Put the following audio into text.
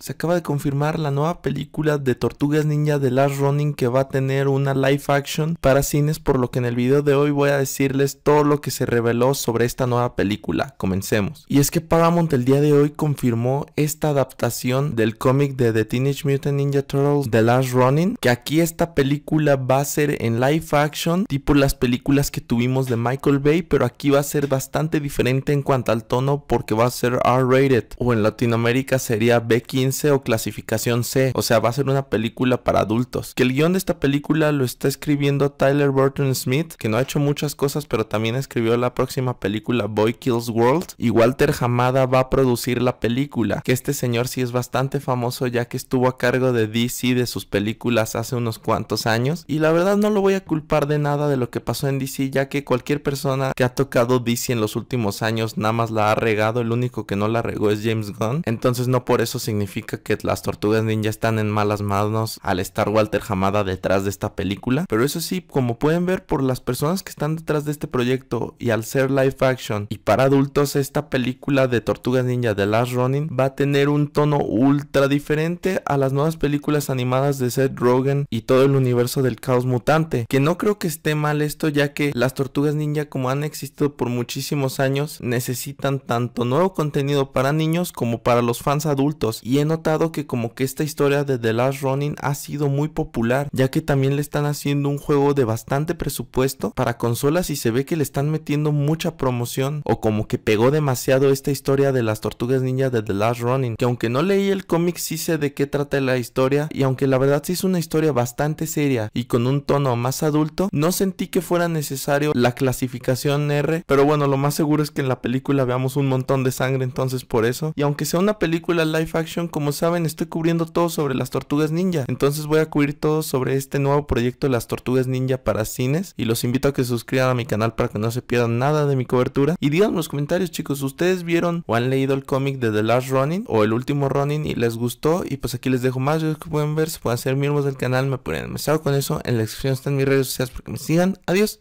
se acaba de confirmar la nueva película de Tortugas Ninja de Last Running que va a tener una live action para cines, por lo que en el video de hoy voy a decirles todo lo que se reveló sobre esta nueva película. Comencemos. Y es que Paramount el día de hoy confirmó esta adaptación del cómic de The Teenage Mutant Ninja Turtles The Last Running, que aquí esta película va a ser en live action, tipo las películas que tuvimos de Michael Bay, pero aquí va a ser bastante diferente en cuanto al tono porque va a ser R-rated o en Latinoamérica sería Becky o clasificación C, o sea, va a ser una película para adultos. Que el guión de esta película lo está escribiendo Tyler Burton Smith, que no ha hecho muchas cosas, pero también escribió la próxima película Boy Kills World. Y Walter Hamada va a producir la película, que este señor sí es bastante famoso ya que estuvo a cargo de DC de sus películas hace unos cuantos años. Y la verdad no lo voy a culpar de nada de lo que pasó en DC, ya que cualquier persona que ha tocado DC en los últimos años nada más la ha regado, el único que no la regó es James Gunn. Entonces no por eso significa que las tortugas ninja están en malas manos al estar Walter Hamada detrás de esta película. Pero eso sí, como pueden ver por las personas que están detrás de este proyecto y al ser live action y para adultos, esta película de tortugas ninja de Last Running va a tener un tono ultra diferente a las nuevas películas animadas de Seth Rogen y todo el universo del caos mutante. Que no creo que esté mal esto ya que las tortugas ninja como han existido por muchísimos años necesitan tanto nuevo contenido para niños como para los fans adultos y he notado que como que esta historia de The Last Running ha sido muy popular, ya que también le están haciendo un juego de bastante presupuesto para consolas y se ve que le están metiendo mucha promoción o como que pegó demasiado esta historia de las tortugas ninja de The Last Running, que aunque no leí el cómic sí sé de qué trata la historia y aunque la verdad sí es una historia bastante seria y con un tono más adulto, no sentí que fuera necesario la clasificación R, pero bueno, lo más seguro es que en la película veamos un montón de sangre entonces por eso, y aunque sea una película live action como saben, estoy cubriendo todo sobre las tortugas ninja. Entonces voy a cubrir todo sobre este nuevo proyecto de las tortugas ninja para cines. Y los invito a que se suscriban a mi canal para que no se pierdan nada de mi cobertura. Y díganme en los comentarios, chicos, ¿ustedes vieron o han leído el cómic de The Last Running o el último Running y les gustó? Y pues aquí les dejo más videos que pueden ver. Si pueden ser miembros del canal, me pueden mensaje con eso. En la descripción están mis redes sociales para que me sigan. Adiós.